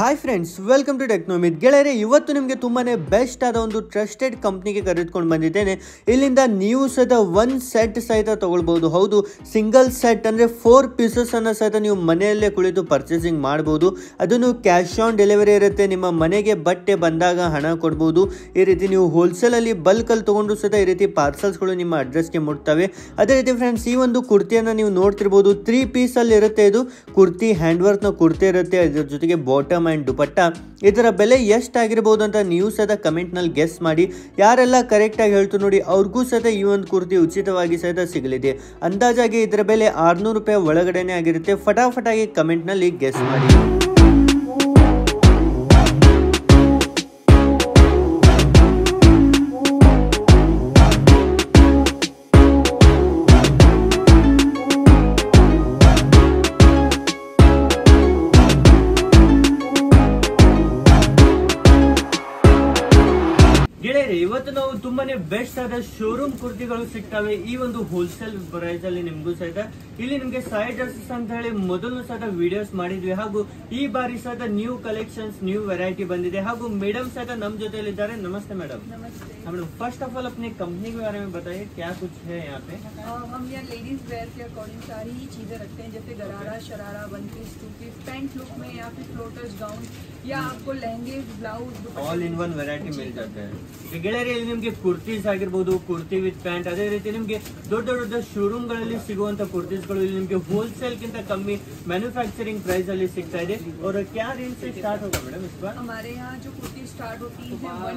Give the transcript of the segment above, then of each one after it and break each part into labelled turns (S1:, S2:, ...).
S1: hi friends welcome to ಟೆಕ್ನೋಮಿತ್ ಗೆಳೆಯರೆ ಇವತ್ತು ನಿಮಗೆ ತುಂಬಾ ಬೆಸ್ಟ್ ಆದ ಒಂದು ಟ್ರಸ್ಟೆಡ್ ಕಂಪ್ನಿಗೆ ಕರೆದುಕೊಂಡು ಬಂದಿದ್ದೇನೆ ಇಲ್ಲಿಂದ ನೀವು ಸಹಿತ ಒನ್ ಸೆಟ್ ಸಹಿತ ತೊಗೊಳ್ಬೋದು ಹೌದು ಸಿಂಗಲ್ ಸೆಟ್ ಅಂದರೆ ಫೋರ್ ಪೀಸಸನ್ನು ಸಹಿತ ನೀವು ಮನೆಯಲ್ಲೇ ಕುಳಿತು ಪರ್ಚೇಸಿಂಗ್ ಮಾಡ್ಬೋದು ಅದನ್ನು ಕ್ಯಾಶ್ ಆನ್ ಡೆಲಿವರಿ ಇರುತ್ತೆ ನಿಮ್ಮ ಮನೆಗೆ ಬಟ್ಟೆ ಬಂದಾಗ ಹಣ ಕೊಡ್ಬೋದು ಈ ರೀತಿ ನೀವು ಹೋಲ್ಸೇಲಲ್ಲಿ ಬಲ್ಕಲ್ಲಿ ತೊಗೊಂಡು ಸಹಿತ ಈ ರೀತಿ ಪಾರ್ಸಲ್ಸ್ಗಳು ನಿಮ್ಮ ಅಡ್ರೆಸ್ಗೆ ಮುಟ್ತವೆ ಅದೇ ರೀತಿ ಫ್ರೆಂಡ್ಸ್ ಈ ಒಂದು ಕುರ್ತಿಯನ್ನು ನೀವು ನೋಡ್ತಿರ್ಬೋದು ತ್ರೀ ಪೀಸಲ್ಲಿ ಇರುತ್ತೆ ಇದು ಕುರ್ತಿ ಹ್ಯಾಂಡ್ ವರ್ಕ್ನ ಕುರ್ತಿ ಇರುತ್ತೆ ಅದ್ರ ಜೊತೆಗೆ ಬಾಟಮ್ ಆ್ಯಂಡ್ ದುಪಟ್ಟ ಇದರ ಬೆಲೆ ಎಷ್ಟಾಗಿರ್ಬೋದು ಅಂತ ನೀವು ಕಮೆಂಟ್ ಕಮೆಂಟ್ನಲ್ಲಿ ಗೆಸ್ ಮಾಡಿ ಯಾರೆಲ್ಲ ಕರೆಕ್ಟಾಗಿ ಹೇಳ್ತು ನೋಡಿ ಅವ್ರಿಗೂ ಸಹ ಈ ಒಂದು ಕುರ್ತಿ ಉಚಿತವಾಗಿ ಸಹಿತ ಸಿಗಲಿದೆ ಅಂದಾಜಾಗಿ ಇದರ ಬೆಲೆ ಆರುನೂರು ರೂಪಾಯಿ ಒಳಗಡೆನೇ ಆಗಿರುತ್ತೆ ಫಟಾಫಟಾಗಿ ಕಮೆಂಟ್ನಲ್ಲಿ ಗೆಸ್ ಮಾಡಿ ದ ಶೋರೂಂ ಕುರ್ತಿಗಳನ್ನು ಸಿಕ್ತಾವೆ ಈ ಒಂದು হোলಸೇಲ್ ಪ್ರೈಸ್ ಅಲ್ಲಿ ನಿಮಗೆ ಸೇಕ ಇಲ್ಲಿ ನಿಮಗೆ ಸೈಡ್ ಸರ್ಸ ಅಂತ ಹೇಳಿ ಮೊದಲಿನ ಸಾದಾ ವಿಡಿಯೋಸ್ ಮಾಡಿದ್ವಿ ಹಾಗೂ ಈ ಬಾರಿ ಸಾದಾ ನ್ಯೂ 컬렉션ಸ್ ನ್ಯೂ ವೆರೈಟಿ ಬಂದಿದೆ ಹಾಗೂ ಮೇಡಂ ಸಾದಾ ನಮ್ಮ ಜೊತೆಲಿ ಇದ್ದಾರೆ ನಮಸ್ತೆ ಮೇಡಂ ನಮಸ್ತೆ ಅಬೂ ಫಸ್ಟ್ ಆಫ್ ಆಲ್ ಅಪ್ನೆ ಕಂಪನಿ کے بارے میں بتائیے کیا کچھ ہے یہاں پہ ہم یہاں لیڈیز ویئر کے अकॉर्डिंग सारी चीजें रखते हैं जैसे gharara sharara one piece two piece pant look में या फिर टोटल टच गाउन यहां आपको लेहंगे blouse all in one variety मिल जाता है कि गैलेरी ಅಲ್ಲಿ ನಿಮಗೆ ಕುರ್ತಿಸ್ ಆಗಿರಬಹುದು ಕುರ್ತಿ ವಿತ್ ಪ್ಯಾಂಟ್ ಅದೇ ರೀತಿ ನಿಮಗೆ ದೊಡ್ಡ ದೊಡ್ಡ ದೊಡ್ಡ ಶೋರೂಂಗಳಲ್ಲಿ ಸಿಗುವಂತ ಕುರ್ತಿಸ್ ಗಳು ಇಲ್ಲಿ ನಿಮಗೆ होलसेल ಗಿಂತ ಕಡಿಮೆ ಮ್ಯಾನುಫ್ಯಾಕ್ಚರಿಂಗ್ ಪ್ರೈಸ್ ಅಲ್ಲಿ ಸಿಗತಾ ಇದೆ ಅವರ ಕ್ಯಾ ರೇಂಜ್ ಇನ್ سے ಸ್ಟಾರ್ಟ್ ہوگا ಮೇಡಂ ಈ ಸಾರಿ ہمارے ಯಹಾ ಜೋ ಕುರ್ತಿ ಸ್ಟಾರ್ಟ್ ہوتی ಹೈ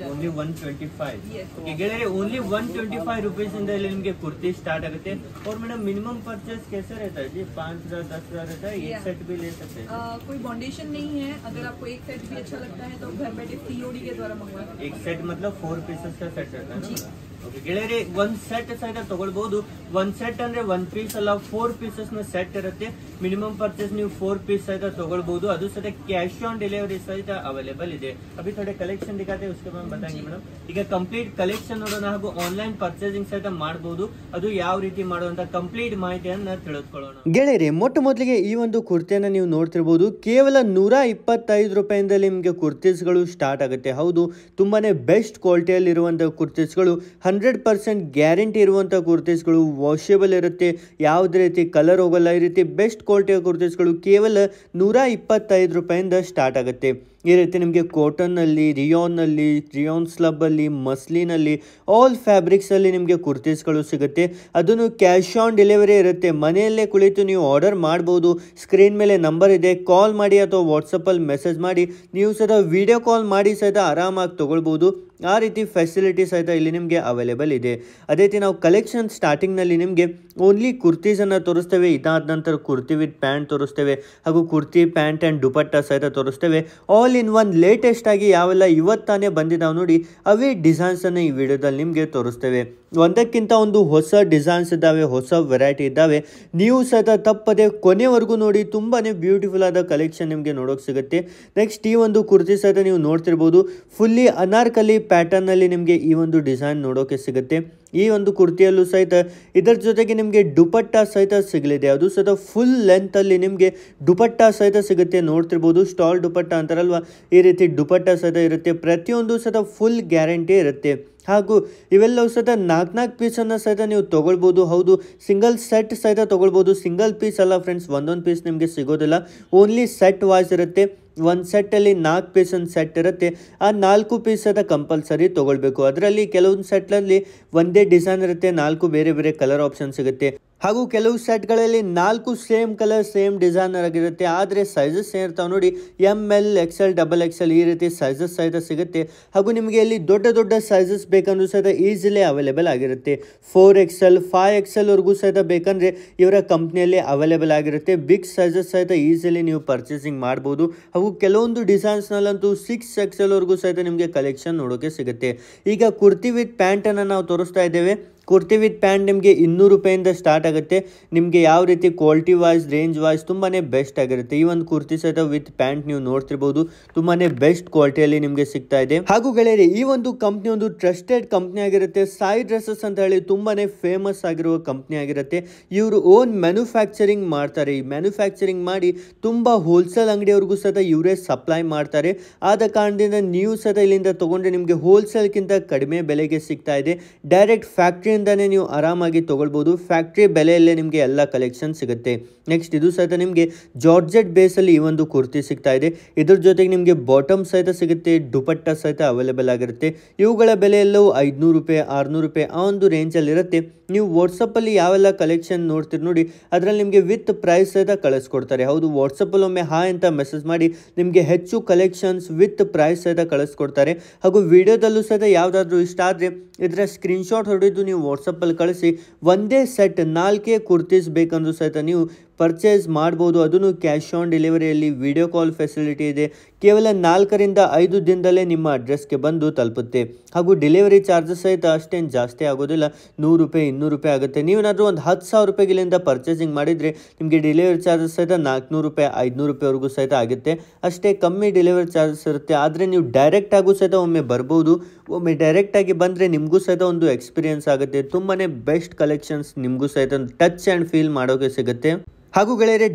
S1: 125 ओनली 125 ಕಿ ಗಲೇರಿ ಓನ್ಲಿ 125 ರೂಪೀಸ್ ಇಂದ ಇಲ್ಲಿ ನಿಮಗೆ ಕುರ್ತಿ ಸ್ಟಾರ್ಟ್ ಆಗುತ್ತೆ ಅವರ ಮೇಡಂ ಮಿನಿಮಮ್ ಪರ್ಚೇಸ್ ಕೇಸೇ ರಹತಾ ಇದೆ 5000 10000 ರata ಏಕ್ ಸೆಟ್ ಬಿ લેಟ್ ಅಸೇ ಆ کوئی ಬೌಂಡಿಂಗ್ लिमिटेशन नहीं है अगर आपको एक सेट भी अच्छा लगता है तो घर बैठे सीओडी के द्वारा मंगवा एक सेट मतलब फोर पीसेस का सेट रहता है ಗೆಳೆಯರಿ ಒಂದ್ ಸೆಟ್ ಸಹಿತ ತಗೊಳ್ಬಹುದು ಒಂದ್ ಸೆಟ್ ಅಂದ್ರೆ ಒನ್ ಪೀಸ್ ಅಲ್ಲ ಫೋರ್ ಪೀಸಸ್ ನ ಸೆಟ್ ಇರುತ್ತೆ ಮಿನಿಮಮ್ ಪರ್ಚೇಸ್ ನೀವು ಫೋರ್ ಪೀಸ್ ಸಹಿತ ತಗೊಳ್ಬಹುದು ಅದು ಸಹಿತ ಕ್ಯಾಶ್ ಆನ್ ಡೆಲಿವರಿ ಸಹಿತ ಅವೈಲೇಬಲ್ ಇದೆ ಅಭಿ ಥೋಡೆ ಕಲೆಕ್ಷನ್ ದಿಕ್ಕಾತೆ ಉಸ್ಕೆ ಬಗ್ಗೆ ಬಂದಂಗೆ ಮೇಡಮ್ ಈಗ ಕಂಪ್ಲೀಟ್ ಕಲೆಕ್ಷನ್ ನೋಡೋಣ ಹಾಗೂ ಆನ್ಲೈನ್ ಪರ್ಚೇಸಿಂಗ್ ಸಹಿತ ಮಾಡಬಹುದು ಅದು ಯಾವ ರೀತಿ ಮಾಡುವಂತ ಕಂಪ್ಲೀಟ್ ಮಾಹಿತಿಯನ್ನ ತಿಳಿದುಕೊಳ್ಳೋಣ ಗೆಳೆಯರಿ ಮೊಟ್ಟ ಮೊದಲಿಗೆ ಈ ಒಂದು ಕುರ್ತಿಯನ್ನ ನೀವು ನೋಡ್ತಿರ್ಬಹುದು ಕೇವಲ ನೂರ ಇಪ್ಪತ್ತೈದು ರೂಪಾಯಿಂದಲೇ ನಿಮಗೆ ಕುರ್ತೀಸ್ಗಳು ಸ್ಟಾರ್ಟ್ ಆಗುತ್ತೆ ಹೌದು ತುಂಬಾನೇ ಬೆಸ್ಟ್ ಕ್ವಾಲಿಟಿಯಲ್ಲಿ ಇರುವಂತಹ ಕುರ್ತೀಸ್ಗಳು ಹಂಡ್ರೆಡ್ ಪರ್ಸೆಂಟ್ ಗ್ಯಾರಂಟಿ ಇರುವಂಥ ಕುರ್ತೀಸ್ಗಳು ವಾಷೇಬಲ್ ಇರುತ್ತೆ ಯಾವುದೇ ರೀತಿ ಕಲರ್ ಹೋಗಲ್ಲ ಈ ರೀತಿ ಬೆಸ್ಟ್ ಕ್ವಾಲಿಟಿಯ ಕುರ್ತೀಸ್ಗಳು ಕೇವಲ ನೂರ ಇಪ್ಪತ್ತೈದು ರೂಪಾಯಿಂದ ಸ್ಟಾರ್ಟ್ ಆಗುತ್ತೆ ಈ ರೀತಿ ನಿಮಗೆ ಕಾಟನ್ನಲ್ಲಿ ರಿಯೋನ್ನಲ್ಲಿ ರಿಯೋನ್ ಸ್ಲಬ್ಬಲ್ಲಿ ಮಸ್ಲಿನಲ್ಲಿ ಆಲ್ ಫ್ಯಾಬ್ರಿಕ್ಸಲ್ಲಿ ನಿಮಗೆ ಕುರ್ತೀಸ್ಗಳು ಸಿಗುತ್ತೆ ಅದನ್ನು ಕ್ಯಾಶ್ ಆನ್ ಡೆಲಿವರಿ ಇರುತ್ತೆ ಮನೆಯಲ್ಲೇ ಕುಳಿತು ನೀವು ಆರ್ಡರ್ ಮಾಡ್ಬೋದು ಸ್ಕ್ರೀನ್ ಮೇಲೆ ನಂಬರ್ ಇದೆ ಕಾಲ್ ಮಾಡಿ ಅಥವಾ ವಾಟ್ಸಪ್ಪಲ್ಲಿ ಮೆಸೇಜ್ ಮಾಡಿ ನೀವು ಸಹ ವಿಡಿಯೋ ಕಾಲ್ ಮಾಡಿ ಸಹಿತ ಆರಾಮಾಗಿ ತೊಗೊಳ್ಬೋದು ಆ ರೀತಿ ಫೆಸಿಲಿಟಿ ಸಹಿತ ಇಲ್ಲಿ ನಿಮಗೆ ಅವೈಲೇಬಲ್ ಇದೆ ಅದೇ ರೀತಿ ನಾವು ಕಲೆಕ್ಷನ್ ಸ್ಟಾರ್ಟಿಂಗ್ನಲ್ಲಿ ನಿಮಗೆ ಓನ್ಲಿ ಕುರ್ತೀಸನ್ನು ತೋರಿಸ್ತೇವೆ ಇದಾದ ನಂತರ ಕುರ್ತಿ ವಿತ್ ಪ್ಯಾಂಟ್ ತೋರಿಸ್ತೇವೆ ಹಾಗೂ ಕುರ್ತಿ ಪ್ಯಾಂಟ್ ಆ್ಯಂಡ್ ದುಪಟ್ಟ ಸಹಿತ ತೋರಿಸ್ತೇವೆ ಆಲ್ ಇನ್ ಒನ್ ಲೇಟೆಸ್ಟ್ ಆಗಿ ಯಾವೆಲ್ಲ ಇವತ್ತಾನೆ ಬಂದಿದ್ದಾವೆ ನೋಡಿ ಅವೇ ಡಿಸೈನ್ಸನ್ನು ಈ ವಿಡಿಯೋದಲ್ಲಿ ನಿಮಗೆ ತೋರಿಸ್ತೇವೆ ಒಂದಕ್ಕಿಂತ ಒಂದು ಹೊಸ ಡಿಸೈನ್ಸ್ ಇದ್ದಾವೆ ಹೊಸ ವೆರೈಟಿ ಇದ್ದಾವೆ ನೀವು ಸಹ ತಪ್ಪದೆ ಕೊನೆವರೆಗೂ ನೋಡಿ ತುಂಬಾ ಬ್ಯೂಟಿಫುಲ್ ಆದ ಕಲೆಕ್ಷನ್ ನಿಮಗೆ ನೋಡೋಕೆ ಸಿಗುತ್ತೆ ನೆಕ್ಸ್ಟ್ ಈ ಒಂದು ಕುರ್ತಿ ಸಹಿತ ನೀವು ನೋಡ್ತಿರ್ಬೋದು ಫುಲ್ಲಿ ಅನಾರ್ಕಲಿ ಪ್ಯಾಟರ್ನಲ್ಲಿ ನಿಮಗೆ ಈ ಒಂದು ಡಿಸೈನ್ ನೋಡೋಕೆ ಸಿಗುತ್ತೆ ಈ ಒಂದು ಕುರ್ತಿಯಲ್ಲೂ ಸಹಿತ ಇದರ ಜೊತೆಗೆ ನಿಮಗೆ ದುಪಟ್ಟ ಸಹಿತ ಸಿಗಲಿದೆ ಅದು ಸಹಿತ ಫುಲ್ ಲೆಂತಲ್ಲಿ ನಿಮಗೆ ದುಪಟ್ಟ ಸಹಿತ ಸಿಗುತ್ತೆ ನೋಡ್ತಿರ್ಬೋದು ಸ್ಟಾಲ್ ದುಪಟ್ಟ ಅಂತಾರಲ್ವ ಈ ರೀತಿ ದುಪಟ್ಟ ಸಹಿತ ಇರುತ್ತೆ ಪ್ರತಿಯೊಂದು ಸಹಿತ ಫುಲ್ ಗ್ಯಾರಂಟಿ ಇರುತ್ತೆ ಹಾಗೂ ಇವೆಲ್ಲವೂ ಸಹಿತ ನಾಲ್ಕು ನಾಲ್ಕು ಪೀಸನ್ನು ಸಹಿತ ನೀವು ತೊಗೊಳ್ಬೋದು ಹೌದು ಸಿಂಗಲ್ ಸೆಟ್ ಸಹಿತ ತೊಗೊಳ್ಬೋದು ಸಿಂಗಲ್ ಪೀಸ್ ಅಲ್ಲ ಫ್ರೆಂಡ್ಸ್ ಒಂದೊಂದು ಪೀಸ್ ನಿಮಗೆ ಸಿಗೋದಿಲ್ಲ ಓನ್ಲಿ ಸೆಟ್ ವಾಯ್ಸ್ ಇರುತ್ತೆ ಒಂದು ಸೆಟ್ಟಲ್ಲಿ ನಾಲ್ಕು ಪೀಸ್ ಒಂದು ಸೆಟ್ ಇರುತ್ತೆ ಆ ನಾಲ್ಕು ಪೀಸ್ ಅದ ಕಂಪಲ್ಸರಿ ತೊಗೊಳ್ಬೇಕು ಅದರಲ್ಲಿ ಕೆಲವೊಂದು ಸೆಟ್ಲಲ್ಲಿ ಒಂದೇ ಡಿಸೈನ್ ಇರುತ್ತೆ ನಾಲ್ಕು ಬೇರೆ ಬೇರೆ ಕಲರ್ ಆಪ್ಷನ್ ಸಿಗುತ್ತೆ ಹಾಗೂ ಕೆಲವು ಸೆಟ್ಗಳಲ್ಲಿ ನಾಲ್ಕು ಸೇಮ್ ಕಲರ್ ಸೇಮ್ ಡಿಸೈನರ್ ಆಗಿರುತ್ತೆ ಆದರೆ ಸೈಜಸ್ ಏನಿರ್ತಾವೆ ನೋಡಿ M L XL double L ಈ ರೀತಿ ಸೈಜಸ್ ಸಹಿತ ಸಿಗುತ್ತೆ ಹಾಗೂ ನಿಮಗೆ ಇಲ್ಲಿ ದೊಡ್ಡ ದೊಡ್ಡ ಸೈಜಸ್ ಬೇಕಂದ್ರೆ ಸಹಿತ ಈಸಿಲಿ ಅವೈಲೇಬಲ್ ಆಗಿರುತ್ತೆ ಫೋರ್ ಎಕ್ಸೆಲ್ ಫೈವ್ ಎಕ್ಸೆಲ್ವರೆಗೂ ಸಹಿತ ಬೇಕಂದರೆ ಇವರ ಕಂಪ್ನಿಯಲ್ಲಿ ಅವೈಲೇಬಲ್ ಆಗಿರುತ್ತೆ ಬಿಗ್ ಸೈಜಸ್ ಸಹಿತ ಈಸಿಲಿ ನೀವು ಪರ್ಚೇಸಿಂಗ್ ಮಾಡ್ಬೋದು ಹಾಗೂ ಕೆಲವೊಂದು ಡಿಸೈನ್ಸ್ನಲ್ಲಂತೂ ಸಿಕ್ಸ್ ಎಕ್ಸೆಲ್ವರೆಗೂ ಸಹಿತ ನಿಮಗೆ ಕಲೆಕ್ಷನ್ ನೋಡೋಕೆ ಸಿಗುತ್ತೆ ಈಗ ಕುರ್ತಿ ವಿತ್ ಪ್ಯಾಂಟನ್ನು ನಾವು ತೋರಿಸ್ತಾ ಇದ್ದೇವೆ ಕುರ್ತಿ ವಿತ್ ಪ್ಯಾಂಟ್ ನಿಮಗೆ ಇನ್ನೂರು ರೂಪಾಯಿಂದ ಸ್ಟಾರ್ಟ್ ಆಗುತ್ತೆ ನಿಮಗೆ ಯಾವ ರೀತಿ ಕ್ವಾಲಿಟಿ ವೈಸ್ ರೇಂಜ್ ವೈಸ್ ತುಂಬಾ ಬೆಸ್ಟ್ ಆಗಿರುತ್ತೆ ಈ ಒಂದು ಕುರ್ತಿ ಸೆಟ್ ವಿತ್ ಪ್ಯಾಂಟ್ ನೀವು ನೋಡ್ತಿರ್ಬೋದು ತುಂಬಾ ಬೆಸ್ಟ್ ಕ್ವಾಲಿಟಿಯಲ್ಲಿ ನಿಮಗೆ ಸಿಗ್ತಾ ಇದೆ ಹಾಗೂ ಗೆಳೆಯರೆ ಈ ಒಂದು ಕಂಪ್ನಿ ಒಂದು ಟ್ರಸ್ಟೆಡ್ ಕಂಪ್ನಿ ಆಗಿರುತ್ತೆ ಸಾಯಿ ಡ್ರೆಸ್ಸಸ್ ಅಂತ ಹೇಳಿ ತುಂಬಾ ಫೇಮಸ್ ಆಗಿರುವ ಕಂಪ್ನಿ ಆಗಿರುತ್ತೆ ಇವರು ಓನ್ ಮ್ಯಾನುಫ್ಯಾಕ್ಚರಿಂಗ್ ಮಾಡ್ತಾರೆ ಈ ಮ್ಯಾನುಫ್ಯಾಕ್ಚರಿಂಗ್ ಮಾಡಿ ತುಂಬ ಹೋಲ್ಸೇಲ್ ಅಂಗಡಿಯವ್ರಿಗೂ ಸಹ ಇವರೇ ಸಪ್ಲೈ ಮಾಡ್ತಾರೆ ಆದ ಕಾರಣದಿಂದ ನೀವು ಸಹ ಇಲ್ಲಿಂದ ತಗೊಂಡ್ರೆ ನಿಮಗೆ ಹೋಲ್ಸೇಲ್ಗಿಂತ ಕಡಿಮೆ ಬೆಲೆಗೆ ಸಿಗ್ತಾ ಇದೆ ಡೈರೆಕ್ಟ್ ಫ್ಯಾಕ್ಟ್ರಿ ಇದರಿಂದನೇ ನೀವು ಆರಾಮಾಗಿ ತೊಗೊಳ್ಬೋದು ಫ್ಯಾಕ್ಟ್ರಿ ಬೆಲೆಯಲ್ಲೇ ನಿಮಗೆ ಎಲ್ಲ ಕಲೆಕ್ಷನ್ ಸಿಗುತ್ತೆ ನೆಕ್ಸ್ಟ್ ಇದು ಸಹಿತ ನಿಮಗೆ ಜಾರ್ಜೆಟ್ ಬೇಸಲ್ಲಿ ಈ ಒಂದು ಕುರ್ತಿ ಸಿಗ್ತಾ ಇದೆ ಇದ್ರ ಜೊತೆಗೆ ನಿಮಗೆ ಬಾಟಮ್ ಸಹಿತ ಸಿಗುತ್ತೆ ದುಪಟ್ಟ ಸಹಿತ ಅವೈಲೇಬಲ್ ಆಗಿರುತ್ತೆ ಇವುಗಳ ಬೆಲೆ ಎಲ್ಲವೂ ಐದುನೂರು ರೂಪಾಯಿ ಆರುನೂರು ರೂಪಾಯಿ ಆ ಒಂದು ರೇಂಜಲ್ಲಿರುತ್ತೆ ನೀವು ವಾಟ್ಸಪ್ಪಲ್ಲಿ ಯಾವೆಲ್ಲ ಕಲೆಕ್ಷನ್ ನೋಡ್ತೀರಿ ನೋಡಿ ಅದರಲ್ಲಿ ನಿಮಗೆ ವಿತ್ ಪ್ರೈಸ್ ಸಹಿತ ಕಳಿಸ್ಕೊಡ್ತಾರೆ ಹೌದು ವಾಟ್ಸಪ್ಪಲ್ಲಿ ಒಮ್ಮೆ ಹಾ ಅಂತ ಮೆಸೇಜ್ ಮಾಡಿ ನಿಮಗೆ ಹೆಚ್ಚು ಕಲೆಕ್ಷನ್ಸ್ ವಿತ್ ಪ್ರೈಸ್ ಸಹಿತ ಕಳಿಸ್ಕೊಡ್ತಾರೆ ಹಾಗೂ ವಿಡಿಯೋದಲ್ಲೂ ಸಹಿತ ಯಾವುದಾದ್ರೂ ಇಷ್ಟ ಆದರೆ ಇದರ ಸ್ಕ್ರೀನ್ಶಾಟ್ ಹೊಡೆದು ನೀವು ವಾಟ್ಸಪ್ಪಲ್ಲಿ ಕಳಿಸಿ ಒಂದೇ ಸೆಟ್ ನಾಲ್ಕೇ ಕುರ್ತೀಸ್ ಬೇಕಂದ್ರೂ ಸಹಿತ ನೀವು ಪರ್ಚೇಸ್ ಮಾಡ್ಬೋದು ಅದನ್ನು ಕ್ಯಾಶ್ ಆನ್ ಡೆಲಿವರಿಯಲ್ಲಿ ವಿಡಿಯೋ ಕಾಲ್ ಫೆಸಿಲಿಟಿ ಇದೆ ಕೇವಲ ನಾಲ್ಕರಿಂದ ಐದು ದಿನದಲ್ಲೇ ನಿಮ್ಮ ಅಡ್ರೆಸ್ಗೆ ಬಂದು ತಲುಪುತ್ತೆ ಹಾಗೂ ಡೆಲಿವರಿ ಚಾರ್ಜಸ್ ಸಹಿತ ಅಷ್ಟೇನು ಜಾಸ್ತಿ ಆಗೋದಿಲ್ಲ ನೂರು ರೂಪಾಯಿ ಇನ್ನೂರು ರೂಪಾಯಿ ಆಗುತ್ತೆ ನೀವೇನಾದರೂ ಒಂದು ಹತ್ತು ಸಾವಿರ ರೂಪಾಯಿಗಳಿಂದ ಪರ್ಚೇಸಿಂಗ್ ಮಾಡಿದರೆ ನಿಮಗೆ ಡೆಲಿವರಿ ಚಾರ್ಜಸ್ ಸಹಿತ ನಾಲ್ಕುನೂರು ರೂಪಾಯಿ ಐದುನೂರು ರೂಪಾಯಿವರೆಗೂ ಸಹಿತ ಆಗುತ್ತೆ ಅಷ್ಟೇ ಕಮ್ಮಿ ಡೆಲಿವರಿ ಚಾರ್ಜಸ್ ಇರುತ್ತೆ ಆದರೆ ನೀವು ಡೈರೆಕ್ಟ್ ಸಹಿತ ಒಮ್ಮೆ ಬರ್ಬೋದು ಒಮ್ಮೆ ಡೈರೆಕ್ಟಾಗಿ ಬಂದರೆ ನಿಮಗೂ ಸಹಿತ ಒಂದು ಎಕ್ಸ್ಪೀರಿಯೆನ್ಸ್ ಆಗುತ್ತೆ ತುಂಬಾ ಬೆಸ್ಟ್ ಕಲೆಕ್ಷನ್ಸ್ ನಿಮಗೂ ಸಹಿತ ಒಂದು ಟಚ್ ಆ್ಯಂಡ್ ಫೀಲ್ ಮಾಡೋಕ್ಕೆ ಸಿಗುತ್ತೆ ಹಾಗೂ ಗೆಳೆಯರೆ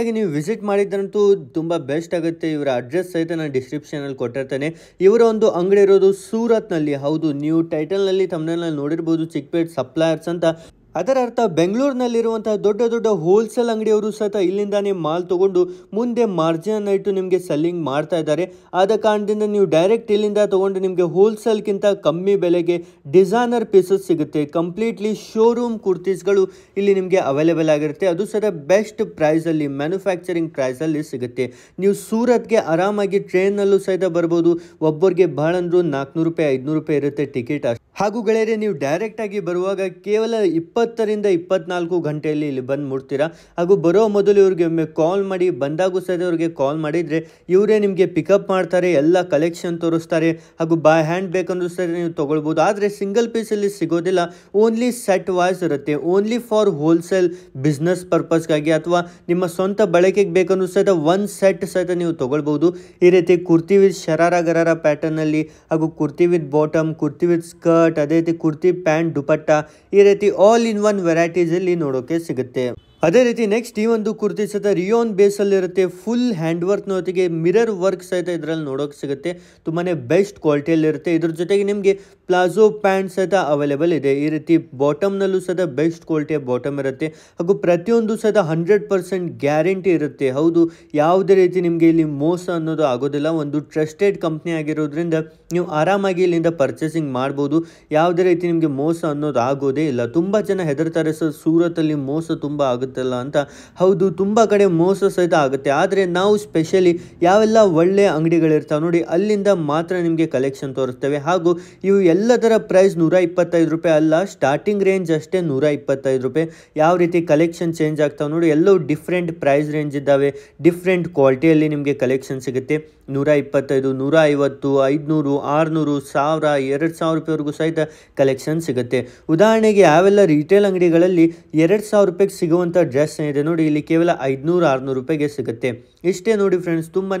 S1: ಆಗಿ ನೀವು ವಿಸಿಟ್ ಮಾಡಿದ್ರಂತೂ ತುಂಬ ಬೆಸ್ಟ್ ಆಗುತ್ತೆ ಇವರ ಅಡ್ರೆಸ್ ಸಹಿತ ನಾನು ಅಲ್ಲಿ ಕೊಟ್ಟಿರ್ತೇನೆ ಇವರ ಒಂದು ಅಂಗಡಿ ಇರೋದು ನಲ್ಲಿ ಹೌದು ನೀವು ನಲ್ಲಿ ತಮ್ಮನಲ್ಲಿ ನೋಡಿರ್ಬೋದು ಚಿಕ್ಪೇಟ್ ಸಪ್ಲೈಯರ್ಸ್ ಅಂತ ಅದರ ಅರ್ಥ ಬೆಂಗಳೂರಿನಲ್ಲಿರುವಂತಹ ದೊಡ್ಡ ದೊಡ್ಡ ಹೋಲ್ಸೇಲ್ ಅಂಗಡಿಯವರು ಸಹ ಇಲ್ಲಿಂದಾನೇ ಮಾಲ್ ತಗೊಂಡು ಮುಂದೆ ಮಾರ್ಜಿನ್ ಇಟ್ಟು ನಿಮಗೆ ಸೆಲ್ಲಿಂಗ್ ಮಾಡ್ತಾ ಇದ್ದಾರೆ ಆದ ಕಾರಣದಿಂದ ನೀವು ಡೈರೆಕ್ಟ್ ಇಲ್ಲಿಂದ ತಗೊಂಡು ನಿಮಗೆ ಹೋಲ್ಸೇಲ್ಗಿಂತ ಕಮ್ಮಿ ಬೆಲೆಗೆ ಡಿಸೈನರ್ ಪೀಸಸ್ ಸಿಗುತ್ತೆ ಕಂಪ್ಲೀಟ್ಲಿ ಶೋರೂಮ್ ಕುರ್ತೀಸ್ಗಳು ಇಲ್ಲಿ ನಿಮಗೆ ಅವೈಲೇಬಲ್ ಆಗಿರುತ್ತೆ ಅದು ಸಹ ಬೆಸ್ಟ್ ಪ್ರೈಸಲ್ಲಿ ಮ್ಯಾನುಫ್ಯಾಕ್ಚರಿಂಗ್ ಪ್ರೈಸಲ್ಲಿ ಸಿಗುತ್ತೆ ನೀವು ಸೂರತ್ಗೆ ಆರಾಮಾಗಿ ಟ್ರೈನಲ್ಲೂ ಸಹಿತ ಬರ್ಬೋದು ಒಬ್ಬರಿಗೆ ಬಹಳ ಅಂದ್ರೆ ನಾಲ್ಕುನೂರು ರೂಪಾಯಿ ಐದುನೂರು ರೂಪಾಯಿ ಇರುತ್ತೆ ಟಿಕೆಟ್ ಹಾಗೂ ಗೆಳೆಯರೆ ನೀವು ಆಗಿ ಬರುವಾಗ ಕೇವಲ ಇಪ್ಪತ್ತು ಇಪ್ಪತ್ತರಿಂದ ಇಪ್ಪತ್ನಾಲ್ಕು ಗಂಟೆಯಲ್ಲಿ ಇಲ್ಲಿ ಬಂದು ಮುಡ್ತೀರಾ ಹಾಗೂ ಬರೋ ಮೊದಲು ಇವ್ರಿಗೆ ಒಮ್ಮೆ ಕಾಲ್ ಮಾಡಿ ಬಂದಾಗೂ ಸರಿ ಅವ್ರಿಗೆ ಕಾಲ್ ಮಾಡಿದರೆ ಇವರೇ ನಿಮಗೆ ಪಿಕಪ್ ಮಾಡ್ತಾರೆ ಎಲ್ಲ ಕಲೆಕ್ಷನ್ ತೋರಿಸ್ತಾರೆ ಹಾಗೂ ಬೈ ಹ್ಯಾಂಡ್ ಬೇಕಂದ್ರೂ ಸರಿ ನೀವು ತೊಗೊಳ್ಬೋದು ಆದರೆ ಸಿಂಗಲ್ ಪೀಸಲ್ಲಿ ಸಿಗೋದಿಲ್ಲ ಓನ್ಲಿ ಸೆಟ್ ವಾಯ್ಸ್ ಇರುತ್ತೆ ಓನ್ಲಿ ಫಾರ್ ಹೋಲ್ಸೇಲ್ ಬಿಸ್ನೆಸ್ ಪರ್ಪಸ್ಗಾಗಿ ಅಥವಾ ನಿಮ್ಮ ಸ್ವಂತ ಬಳಕೆಗೆ ಬೇಕಂದ್ರೂ ಸಹಿತ ಒನ್ ಸೆಟ್ ಸಹಿತ ನೀವು ತೊಗೊಳ್ಬೋದು ಈ ರೀತಿ ಕುರ್ತಿ ವಿತ್ ಶರಾರ ಗರಾರ ಪ್ಯಾಟರ್ನಲ್ಲಿ ಹಾಗೂ kurti with bottom kurti with skirt ಅದೇ ರೀತಿ ಕುರ್ತಿ ಪ್ಯಾಂಟ್ ದುಪಟ್ಟ ಈ ರೀತಿ ಆಲ್ इन वन वैराइटीज ಇಲ್ಲಿ ನೋಡೋಕೆ ಸಿಗುತ್ತೆ ಅದೇ ರೀತಿ ನೆಕ್ಸ್ಟ್ ಈ ಒಂದು ಕುರ್ತಿ ಸಹಿತ ರಿಯೋನ್ ಇರುತ್ತೆ ಫುಲ್ ಹ್ಯಾಂಡ್ ಜೊತೆಗೆ ಮಿರರ್ ವರ್ಕ್ ಸಹಿತ ಇದರಲ್ಲಿ ನೋಡೋಕೆ ಸಿಗುತ್ತೆ ತುಂಬಾ ಬೆಸ್ಟ್ ಇರುತ್ತೆ ಇದ್ರ ಜೊತೆಗೆ ನಿಮಗೆ ಪ್ಲಾಜೋ ಪ್ಯಾಂಟ್ ಸಹಿತ ಅವೈಲೇಬಲ್ ಇದೆ ಈ ರೀತಿ ಬಾಟಮ್ನಲ್ಲೂ ಸಹ ಬೆಸ್ಟ್ ಕ್ವಾಲಿಟಿಯ ಬಾಟಮ್ ಇರುತ್ತೆ ಹಾಗೂ ಪ್ರತಿಯೊಂದು ಸಹಿತ ಹಂಡ್ರೆಡ್ ಪರ್ಸೆಂಟ್ ಗ್ಯಾರಂಟಿ ಇರುತ್ತೆ ಹೌದು ಯಾವುದೇ ರೀತಿ ನಿಮಗೆ ಇಲ್ಲಿ ಮೋಸ ಅನ್ನೋದು ಆಗೋದಿಲ್ಲ ಒಂದು ಟ್ರಸ್ಟೆಡ್ ಕಂಪ್ನಿ ಆಗಿರೋದ್ರಿಂದ ನೀವು ಆರಾಮಾಗಿ ಇಲ್ಲಿಂದ ಪರ್ಚೇಸಿಂಗ್ ಮಾಡ್ಬೋದು ಯಾವುದೇ ರೀತಿ ನಿಮಗೆ ಮೋಸ ಅನ್ನೋದು ಆಗೋದೇ ಇಲ್ಲ ತುಂಬ ಜನ ಹೆದರ್ತಾರೆ ಸರ್ ಅಲ್ಲಿ ಮೋಸ ತುಂಬ ಆಗುತ್ತೆ ಆಗುತ್ತಲ್ಲ ಅಂತ ಹೌದು ತುಂಬ ಕಡೆ ಮೋಸ ಸಹಿತ ಆಗುತ್ತೆ ಆದರೆ ನಾವು ಸ್ಪೆಷಲಿ ಯಾವೆಲ್ಲ ಒಳ್ಳೆಯ ಅಂಗಡಿಗಳಿರ್ತಾವೆ ನೋಡಿ ಅಲ್ಲಿಂದ ಮಾತ್ರ ನಿಮಗೆ ಕಲೆಕ್ಷನ್ ತೋರಿಸ್ತೇವೆ ಹಾಗೂ ಇವು ಎಲ್ಲದರ ಪ್ರೈಸ್ ನೂರ ಇಪ್ಪತ್ತೈದು ರೂಪಾಯಿ ಅಲ್ಲ ಸ್ಟಾರ್ಟಿಂಗ್ ರೇಂಜ್ ಅಷ್ಟೇ ನೂರ ಇಪ್ಪತ್ತೈದು ರೂಪಾಯಿ ಯಾವ ರೀತಿ ಕಲೆಕ್ಷನ್ ಚೇಂಜ್ ಆಗ್ತಾವೆ ನೋಡಿ ಎಲ್ಲವೂ ಡಿಫ್ರೆಂಟ್ ಪ್ರೈಸ್ ರೇಂಜ್ ಇದ್ದಾವೆ ಡಿಫ್ರೆಂಟ್ ಕ್ವಾಲಿಟಿಯಲ್ಲಿ ನಿಮಗೆ ಕಲೆಕ್ಷನ್ ಸಿಗುತ್ತೆ ನೂರ ಇಪ್ಪತ್ತೈದು ನೂರ ಐವತ್ತು ಐದುನೂರು ಆರುನೂರು ಸಾವಿರ ಎರಡು ಸಾವಿರ ರೂಪಾಯಿವರೆಗೂ ಸಹಿತ ಕಲೆಕ್ಷನ್ ಸಿಗುತ್ತೆ ಉದಾಹರಣೆಗೆ ಯಾವೆಲ್ಲ ರಿಟೇಲ್ ಅಂಗಡಿಗಳಲ್ಲಿ ಎರಡು ಸಾವಿರ ರೂಪಾಯಿಗೆ ಸಿಗುವಂಥ ಡ್ರೆಸ್ ಏನಿದೆ ನೋಡಿ ಇಲ್ಲಿ ಕೇವಲ ಐದುನೂರು ಆರುನೂರು ರೂಪಾಯಿಗೆ ಸಿಗುತ್ತೆ ಇಷ್ಟೇ ನೋಡಿ ಫ್ರೆಂಡ್ಸ್ ತುಂಬಾ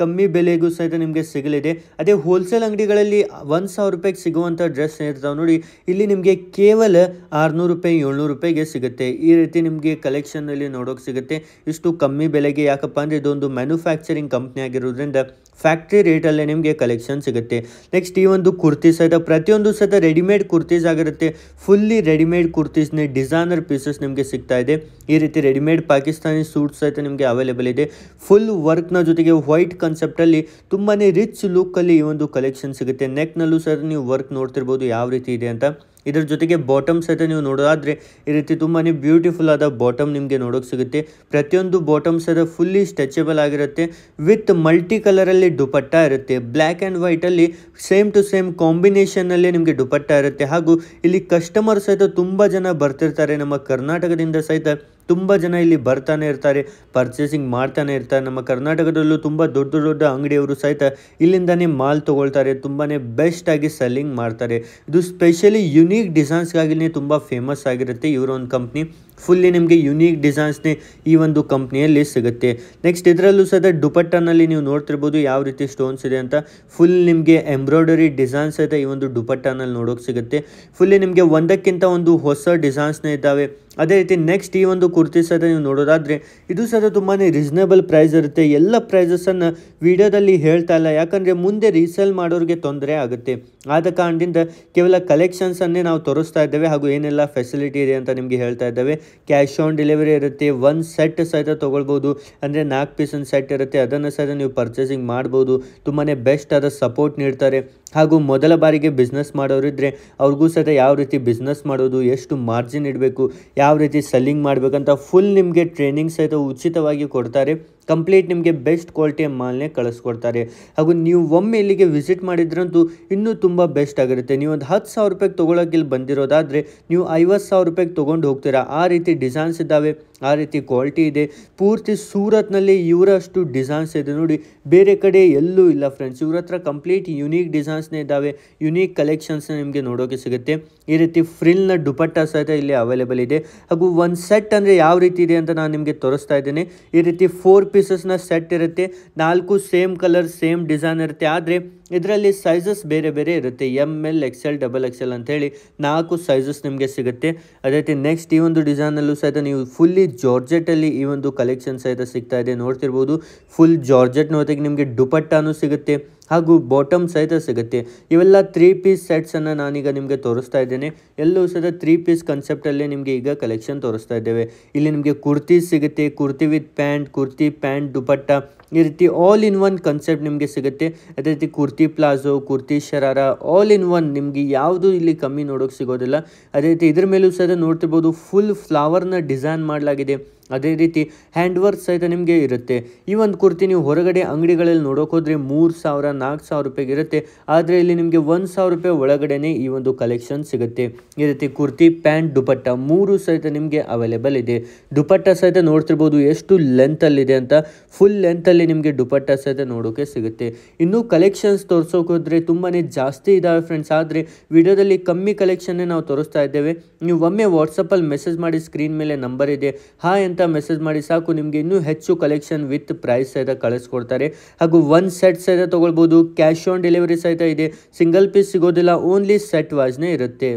S1: ಕಮ್ಮಿ ಬೆಲೆಗೂ ಸಹಿತ ನಿಮಗೆ ಸಿಗಲಿದೆ ಅದೇ ಹೋಲ್ಸೇಲ್ ಅಂಗಡಿಗಳಲ್ಲಿ ಒಂದು ಸಾವಿರ ರೂಪಾಯಿಗೆ ಸಿಗುವಂಥ ಡ್ರೆಸ್ ಏನಿರ್ತಾವೆ ನೋಡಿ ಇಲ್ಲಿ ನಿಮಗೆ ಕೇವಲ ಆರುನೂರು ರೂಪಾಯಿ ಏಳ್ನೂರು ರೂಪಾಯಿಗೆ ಸಿಗುತ್ತೆ ಈ ರೀತಿ ನಿಮಗೆ ಕಲೆಕ್ಷನಲ್ಲಿ ನೋಡೋಕೆ ಸಿಗುತ್ತೆ ಇಷ್ಟು ಕಮ್ಮಿ ಬೆಲೆಗೆ ಯಾಕಪ್ಪ ಅಂದರೆ ಇದೊಂದು ಮ್ಯಾನುಫ್ಯಾಕ್ಚರಿಂಗ್ ಕಂಪ್ನಿ ಆಗಿರೋದ್ರಿಂದ ಫ್ಯಾಕ್ಟ್ರಿ ರೇಟಲ್ಲೇ ನಿಮಗೆ ಕಲೆಕ್ಷನ್ ಸಿಗುತ್ತೆ ನೆಕ್ಸ್ಟ್ ಈ ಒಂದು ಕುರ್ತಿ ಸಹಿತ ಪ್ರತಿಯೊಂದು ಸಹಿತ ರೆಡಿಮೇಡ್ ಕುರ್ತೀಸ್ ಆಗಿರುತ್ತೆ ಫುಲ್ಲಿ ರೆಡಿಮೇಡ್ ಕುರ್ತೀಸ್ನೇ ಡಿಸೈನರ್ ಪೀಸಸ್ ನಿಮಗೆ ಸಿಗ್ತಾ ಇದೆ ಈ ರೀತಿ ರೆಡಿಮೇಡ್ ಪಾಕಿಸ್ತಾನಿ ಸೂಟ್ಸ್ ಸಹಿತ ನಿಮಗೆ ಅವೈಲೇಬಲ್ ಇದೆ ಫುಲ್ ವರ್ಕ್ನ ಜೊತೆಗೆ ವೈಟ್ ಕನ್ಸೆಪ್ಟಲ್ಲಿ ತುಂಬಾ ರಿಚ್ ಲುಕ್ಕಲ್ಲಿ ಈ ಒಂದು ಕಲೆಕ್ಷನ್ ಸಿಗುತ್ತೆ ನೆಕ್ನಲ್ಲೂ ಸರ್ ನೀವು ವರ್ಕ್ ನೋಡ್ತಿರ್ಬೋದು ಯಾವ ರೀತಿ ಇದೆ ಅಂತ ಇದ್ರ ಜೊತೆಗೆ ಬಾಟಮ್ ಸಹಿತ ನೀವು ನೋಡೋದಾದರೆ ಈ ರೀತಿ ತುಂಬಾ ಬ್ಯೂಟಿಫುಲ್ ಆದ ಬಾಟಮ್ ನಿಮಗೆ ನೋಡೋಕೆ ಸಿಗುತ್ತೆ ಪ್ರತಿಯೊಂದು ಬಾಟಮ್ ಸಹಿತ ಫುಲ್ಲಿ ಸ್ಟ್ರೆಚಬಲ್ ಆಗಿರುತ್ತೆ ವಿತ್ ಮಲ್ಟಿ ಕಲರಲ್ಲಿ ದುಪಟ್ಟ ಇರುತ್ತೆ ಬ್ಲ್ಯಾಕ್ ಆ್ಯಂಡ್ ವೈಟಲ್ಲಿ ಸೇಮ್ ಟು ಸೇಮ್ ಕಾಂಬಿನೇಷನ್ನಲ್ಲೇ ನಿಮಗೆ ದುಪಟ್ಟ ಇರುತ್ತೆ ಹಾಗೂ ಇಲ್ಲಿ ಕಸ್ಟಮರ್ ಸಹಿತ ತುಂಬ ಜನ ಬರ್ತಿರ್ತಾರೆ ನಮ್ಮ ಕರ್ನಾಟಕದಿಂದ ಸಹಿತ ತುಂಬ ಜನ ಇಲ್ಲಿ ಬರ್ತಾನೆ ಇರ್ತಾರೆ ಪರ್ಚೇಸಿಂಗ್ ಮಾಡ್ತಾನೆ ಇರ್ತಾರೆ ನಮ್ಮ ಕರ್ನಾಟಕದಲ್ಲೂ ತುಂಬ ದೊಡ್ಡ ದೊಡ್ಡ ಅಂಗಡಿಯವರು ಸಹಿತ ಇಲ್ಲಿಂದನೇ ಮಾಲ್ ತೊಗೊಳ್ತಾರೆ ತುಂಬಾ ಬೆಸ್ಟಾಗಿ ಸೆಲ್ಲಿಂಗ್ ಮಾಡ್ತಾರೆ ಇದು ಸ್ಪೆಷಲಿ ಯುನೀಕ್ ಡಿಸೈನ್ಸ್ಗಾಗಿನೇ ತುಂಬ ಫೇಮಸ್ ಆಗಿರುತ್ತೆ ಇವರ ಒಂದು ಕಂಪ್ನಿ ಫುಲ್ಲಿ ನಿಮಗೆ ಯುನೀಕ್ ಡಿಸೈನ್ಸ್ನೇ ಈ ಒಂದು ಕಂಪ್ನಿಯಲ್ಲಿ ಸಿಗುತ್ತೆ ನೆಕ್ಸ್ಟ್ ಇದರಲ್ಲೂ ಸಹಿತ ದುಪಟ್ಟನಲ್ಲಿ ನೀವು ನೋಡ್ತಿರ್ಬೋದು ಯಾವ ರೀತಿ ಸ್ಟೋನ್ಸ್ ಇದೆ ಅಂತ ಫುಲ್ ನಿಮಗೆ ಎಂಬ್ರಾಯ್ಡರಿ ಡಿಸೈನ್ಸ್ ಸಹಿತ ಈ ಒಂದು ದುಪಟ್ಟನಲ್ಲಿ ನೋಡೋಕೆ ಸಿಗುತ್ತೆ ಫುಲ್ಲಿ ನಿಮಗೆ ಒಂದಕ್ಕಿಂತ ಒಂದು ಹೊಸ ಡಿಸೈನ್ಸ್ನೇ ಇದ್ದಾವೆ ಅದೇ ರೀತಿ ನೆಕ್ಸ್ಟ್ ಈ ಒಂದು ಕುರ್ತಿ ಸಹ ನೀವು ನೋಡೋದಾದರೆ ಇದು ಸಹ ತುಂಬಾ ರೀಸನೇಬಲ್ ಪ್ರೈಸ್ ಇರುತ್ತೆ ಎಲ್ಲ ಪ್ರೈಸಸನ್ನು ವಿಡಿಯೋದಲ್ಲಿ ಹೇಳ್ತಾ ಇಲ್ಲ ಯಾಕಂದರೆ ಮುಂದೆ ರೀಸೇಲ್ ಮಾಡೋರಿಗೆ ತೊಂದರೆ ಆಗುತ್ತೆ ಆದ ಕಾರಣದಿಂದ ಕೇವಲ ಕಲೆಕ್ಷನ್ಸನ್ನೇ ನಾವು ತೋರಿಸ್ತಾ ಇದ್ದೇವೆ ಹಾಗೂ ಏನೆಲ್ಲ ಫೆಸಿಲಿಟಿ ಇದೆ ಅಂತ ನಿಮಗೆ ಹೇಳ್ತಾ ಇದ್ದೇವೆ ಕ್ಯಾಶ್ ಆನ್ ಡೆಲಿವರಿ ಇರುತ್ತೆ ಒನ್ ಸೆಟ್ ಸಹಿತ ತೊಗೊಳ್ಬೋದು ಅಂದರೆ ನಾಲ್ಕು ಪೀಸಿನ ಸೆಟ್ ಇರುತ್ತೆ ಅದನ್ನು ಸಹಿತ ನೀವು ಪರ್ಚೇಸಿಂಗ್ ಮಾಡ್ಬೋದು ತುಂಬಾ ಬೆಸ್ಟ್ ಆದ ಸಪೋರ್ಟ್ ನೀಡ್ತಾರೆ ಹಾಗೂ ಮೊದಲ ಬಾರಿಗೆ ಬಿಸ್ನೆಸ್ ಮಾಡೋರಿದ್ದರೆ ಅವ್ರಿಗೂ ಸಹಿತ ಯಾವ ರೀತಿ ಬಿಸ್ನೆಸ್ ಮಾಡೋದು ಎಷ್ಟು ಮಾರ್ಜಿನ್ ಇಡಬೇಕು ಯಾವ ರೀತಿ ಸೆಲ್ಲಿಂಗ್ ಮಾಡಬೇಕಂತ ಫುಲ್ ನಿಮಗೆ ಟ್ರೈನಿಂಗ್ ಸಹಿತ ಉಚಿತವಾಗಿ ಕೊಡ್ತಾರೆ ಕಂಪ್ಲೀಟ್ ನಿಮಗೆ ಬೆಸ್ಟ್ ಕ್ವಾಲಿಟಿಯ ಮಾಲ್ನೇ ಕಳಿಸ್ಕೊಡ್ತಾರೆ ಹಾಗೂ ನೀವು ಒಮ್ಮೆ ಇಲ್ಲಿಗೆ ವಿಸಿಟ್ ಮಾಡಿದ್ರಂತೂ ಇನ್ನೂ ತುಂಬ ಬೆಸ್ಟ್ ಆಗಿರುತ್ತೆ ನೀವು ಒಂದು ಹತ್ತು ಸಾವಿರ ರೂಪಾಯಿಗೆ ತೊಗೊಳಕ್ಕೆ ಇಲ್ಲಿ ಬಂದಿರೋದಾದರೆ ನೀವು ಐವತ್ತು ಸಾವಿರ ರೂಪಾಯಿಗೆ ತೊಗೊಂಡು ಹೋಗ್ತೀರಾ ಆ ರೀತಿ ಡಿಸೈನ್ಸ್ ಇದ್ದಾವೆ ಆ ರೀತಿ ಕ್ವಾಲಿಟಿ ಇದೆ ಪೂರ್ತಿ ಸೂರತ್ನಲ್ಲಿ ಇವರಷ್ಟು ಡಿಸೈನ್ಸ್ ಇದೆ ನೋಡಿ ಬೇರೆ ಕಡೆ ಎಲ್ಲೂ ಇಲ್ಲ ಫ್ರೆಂಡ್ಸ್ ಇವ್ರ ಹತ್ರ ಕಂಪ್ಲೀಟ್ ಯುನೀಕ್ ಡಿಸೈನ್ಸ್ನೇ ಇದ್ದಾವೆ ಯುನೀಕ್ ಕಲೆಕ್ಷನ್ಸ್ನ ನಿಮಗೆ ನೋಡೋಕೆ ಸಿಗುತ್ತೆ ಈ ರೀತಿ ಫ್ರಿಲ್ನ ದುಪಟ್ಟ ಸಹಿತ ಇಲ್ಲಿ ಅವೈಲೇಬಲ್ ಇದೆ ಹಾಗೂ ಒಂದು ಸೆಟ್ ಅಂದರೆ ಯಾವ ರೀತಿ ಇದೆ ಅಂತ ನಾನು ನಿಮಗೆ ತೋರಿಸ್ತಾ ಇದ್ದೇನೆ ಈ ರೀತಿ ಫೋರ್ ಪೀಸಸ್ನ ಸೆಟ್ ಇರುತ್ತೆ ನಾಲ್ಕು ಸೇಮ್ ಕಲರ್ ಸೇಮ್ ಡಿಸೈನ್ ಇರುತ್ತೆ ಆದರೆ ಇದರಲ್ಲಿ ಸೈಜಸ್ ಬೇರೆ ಬೇರೆ ಇರುತ್ತೆ M L X L double X L ಅಂತ ಹೇಳಿ ನಾಲ್ಕು ಸೈಜಸ್ ನಿಮಗೆ ಸಿಗುತ್ತೆ ಅದೇ ರೀತಿ ನೆಕ್ಸ್ಟ್ ಈ ಒಂದು ಡಿಸೈನಲ್ಲೂ ಸಹಿತ ನೀವು ಫುಲ್ಲಿ ಜಾರ್ಜೆಟಲ್ಲಿ ಈ ಒಂದು ಕಲೆಕ್ಷನ್ ಸಹಿತ ಸಿಗ್ತಾ ಇದೆ ನೋಡ್ತಿರ್ಬೋದು ಫುಲ್ ಜಾರ್ಜೆಟ್ ಹೊತ್ತಿಗೆ ನಿಮಗೆ ದುಪಟ್ಟಾನು ಸಿಗುತ್ತೆ ಹಾಗೂ ಬಾಟಮ್ ಸಹಿತ ಸಿಗುತ್ತೆ ಇವೆಲ್ಲ ತ್ರೀ ಪೀಸ್ ಸೆಟ್ಸನ್ನು ನಾನೀಗ ನಿಮಗೆ ತೋರಿಸ್ತಾ ಇದ್ದೇನೆ ಎಲ್ಲೂ ಸಹಿತ ತ್ರೀ ಪೀಸ್ ಕನ್ಸೆಪ್ಟಲ್ಲೇ ನಿಮಗೆ ಈಗ ಕಲೆಕ್ಷನ್ ತೋರಿಸ್ತಾ ಇದ್ದೇವೆ ಇಲ್ಲಿ ನಿಮಗೆ ಕುರ್ತಿ ಸಿಗುತ್ತೆ kurti with pant kurti pant dupatta ಈ ರೀತಿ ಆಲ್ ಇನ್ ಒನ್ ಕನ್ಸೆಪ್ಟ್ ನಿಮಗೆ ಸಿಗುತ್ತೆ ಅದೇ ರೀತಿ kurti kurti palazzo kurti sharara all in one ನಿಮಗೆ ಯಾವುದು ಇಲ್ಲಿ ಕಮ್ಮಿ ನೋಡೋಕೆ ಸಿಗೋದಿಲ್ಲ ಅದೇ ರೀತಿ ಇದ್ರ ಮೇಲೂ ಸಹ ನೋಡ್ತಿರ್ಬೋದು ಫುಲ್ ಫ್ಲವರ್ನ ಡಿಸೈನ್ ಮಾಡಲಾಗಿದೆ ಅದೇ ರೀತಿ ಹ್ಯಾಂಡ್ ವರ್ಕ್ ಸಹಿತ ನಿಮಗೆ ಇರುತ್ತೆ ಈ ಒಂದು ಕುರ್ತಿ ನೀವು ಹೊರಗಡೆ ಅಂಗಡಿಗಳಲ್ಲಿ ನೋಡೋಕೆ ಹೋದರೆ ಮೂರು ಸಾವಿರ ನಾಲ್ಕು ಸಾವಿರ ರೂಪಾಯಿಗೆ ಇರುತ್ತೆ ಆದರೆ ಇಲ್ಲಿ ನಿಮಗೆ ಒಂದು ಸಾವಿರ ರೂಪಾಯಿ ಒಳಗಡೆ ಈ ಒಂದು ಕಲೆಕ್ಷನ್ ಸಿಗುತ್ತೆ ಈ ರೀತಿ ಕುರ್ತಿ ಪ್ಯಾಂಟ್ ದುಪಟ್ಟ ಮೂರು ಸಹಿತ ನಿಮಗೆ ಅವೈಲೇಬಲ್ ಇದೆ ದುಪಟ್ಟ ಸಹಿತ ನೋಡ್ತಿರ್ಬೋದು ಎಷ್ಟು ಲೆಂತಲ್ಲಿದೆ ಅಂತ ಫುಲ್ ಲೆಂತಲ್ಲಿ ನಿಮಗೆ ದುಪಟ್ಟ ಸಹಿತ ನೋಡೋಕೆ ಸಿಗುತ್ತೆ ಇನ್ನೂ ಕಲೆಕ್ಷನ್ಸ್ ತೋರಿಸೋಕೆ ಹೋದರೆ ತುಂಬಾ ಜಾಸ್ತಿ ಇದ್ದಾವೆ ಫ್ರೆಂಡ್ಸ್ ಆದರೆ ವಿಡಿಯೋದಲ್ಲಿ ಕಮ್ಮಿ ಕಲೆಕ್ಷನ್ನೇ ನಾವು ತೋರಿಸ್ತಾ ಇದ್ದೇವೆ ನೀವು ಒಮ್ಮೆ ವಾಟ್ಸಪ್ಪಲ್ಲಿ ಮೆಸೇಜ್ ಮಾಡಿ ಸ್ಕ್ರೀನ್ ಮೇಲೆ ನಂಬರ್ ಇದೆ ಹಾಯ್ ಅಂತ ಮೆಸೇಜ್ ಮಾಡಿ ಸಾಕು ನಿಮಗೆ ಇನ್ನೂ ಹೆಚ್ಚು ಕಲೆಕ್ಷನ್ ವಿತ್ ಪ್ರೈಸ್ ಸಹಿತ ಕಳಿಸ್ಕೊಡ್ತಾರೆ ಹಾಗೂ ಒನ್ ಸೆಟ್ ಸಹಿತ ತೊಗೊಳ್ಬೋದು ಕ್ಯಾಶ್ ಆನ್ ಡೆಲಿವರಿ ಸಹಿತ ಇದೆ ಸಿಂಗಲ್ ಪೀಸ್ ಸಿಗೋದಿಲ್ಲ ಓನ್ಲಿ ಸೆಟ್ ವಾಸ್ನೇ ಇರುತ್ತೆ